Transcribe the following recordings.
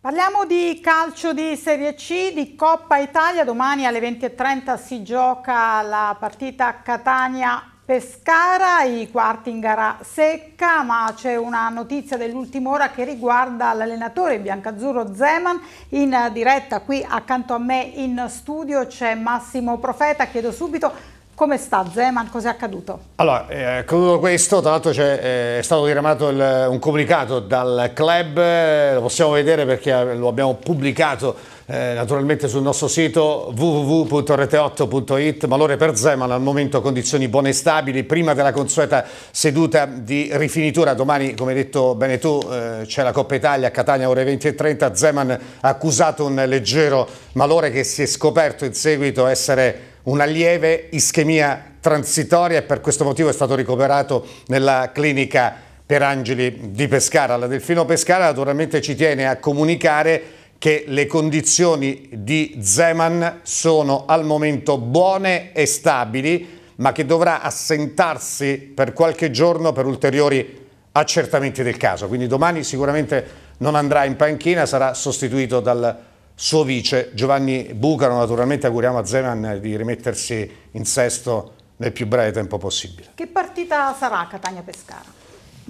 Parliamo di calcio di Serie C, di Coppa Italia, domani alle 20.30 si gioca la partita Catania-Pescara, i quarti in gara secca, ma c'è una notizia dell'ultima ora che riguarda l'allenatore biancazzurro Zeman, in diretta qui accanto a me in studio c'è Massimo Profeta, chiedo subito come sta Zeman? Cos'è accaduto? Allora, eh, è accaduto questo, tra l'altro è, eh, è stato diramato il, un comunicato dal club, eh, lo possiamo vedere perché lo abbiamo pubblicato eh, naturalmente sul nostro sito www.rete8.it, malore per Zeman, al momento condizioni buone e stabili, prima della consueta seduta di rifinitura, domani come hai detto bene tu eh, c'è la Coppa Italia a Catania ore 20 e 30, Zeman ha accusato un leggero malore che si è scoperto in seguito essere una lieve ischemia transitoria e per questo motivo è stato ricoverato nella clinica per Angeli di Pescara. La Delfino Pescara naturalmente ci tiene a comunicare che le condizioni di Zeman sono al momento buone e stabili, ma che dovrà assentarsi per qualche giorno per ulteriori accertamenti del caso. Quindi domani sicuramente non andrà in panchina, sarà sostituito dal suo vice Giovanni Bucaro. Naturalmente auguriamo a Zeman di rimettersi in sesto nel più breve tempo possibile. Che partita sarà Catania-Pescara?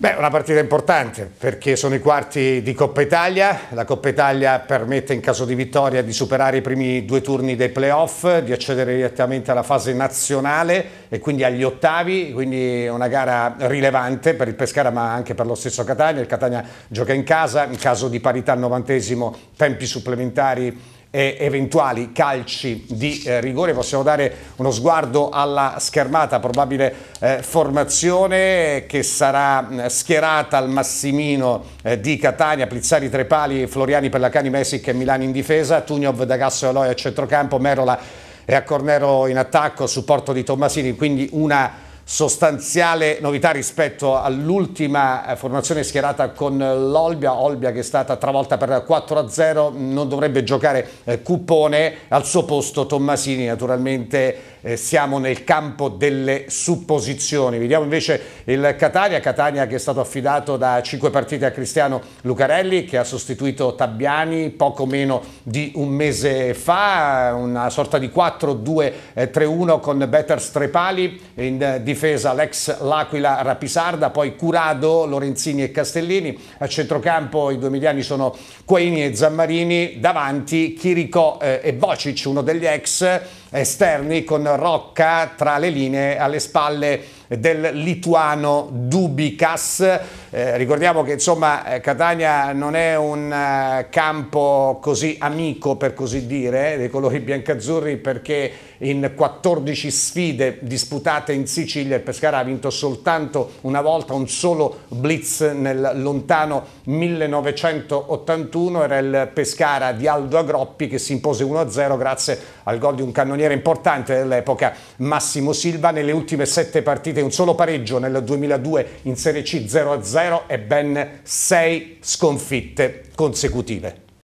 Beh, una partita importante perché sono i quarti di Coppa Italia. La Coppa Italia permette in caso di vittoria di superare i primi due turni dei playoff, di accedere direttamente alla fase nazionale e quindi agli ottavi, quindi una gara rilevante per il Pescara ma anche per lo stesso Catania. Il Catania gioca in casa, in caso di parità al novantesimo tempi supplementari eh, eventuali calci di eh, rigore. Possiamo dare uno sguardo alla schermata, probabile eh, formazione che sarà mm, schierata al Massimino eh, di Catania, Plizzari tre pali, Floriani per la Cani Messic e Milani in difesa, Tugnov, D'Agasso e Aloia a centrocampo, Merola e a Cornero in attacco, supporto di Tommasini, quindi una sostanziale novità rispetto all'ultima eh, formazione schierata con l'Olbia, Olbia che è stata travolta per 4-0, non dovrebbe giocare eh, Cupone, al suo posto Tommasini naturalmente eh, siamo nel campo delle supposizioni. Vediamo invece il Catania, Catania che è stato affidato da 5 partite a Cristiano Lucarelli che ha sostituito Tabiani poco meno di un mese fa, una sorta di 4-2-3-1 con Better Strepali in difesa difesa l'ex L'Aquila Rapisarda, poi Curado, Lorenzini e Castellini, a centrocampo i due mediani sono Quaini e Zammarini, davanti Chirico eh, e Bocic, uno degli ex esterni con Rocca tra le linee alle spalle del lituano Dubicas. Eh, ricordiamo che insomma eh, Catania non è un eh, campo così amico per così dire dei colori biancazzurri perché in 14 sfide disputate in Sicilia il Pescara ha vinto soltanto una volta un solo blitz nel lontano 1981 era il Pescara di Aldo Agroppi che si impose 1-0 grazie al gol di un cannoniere importante dell'epoca Massimo Silva nelle ultime sette partite un solo pareggio nel 2002 in Serie C 0-0 0 e ben 6 sconfitte consecutive.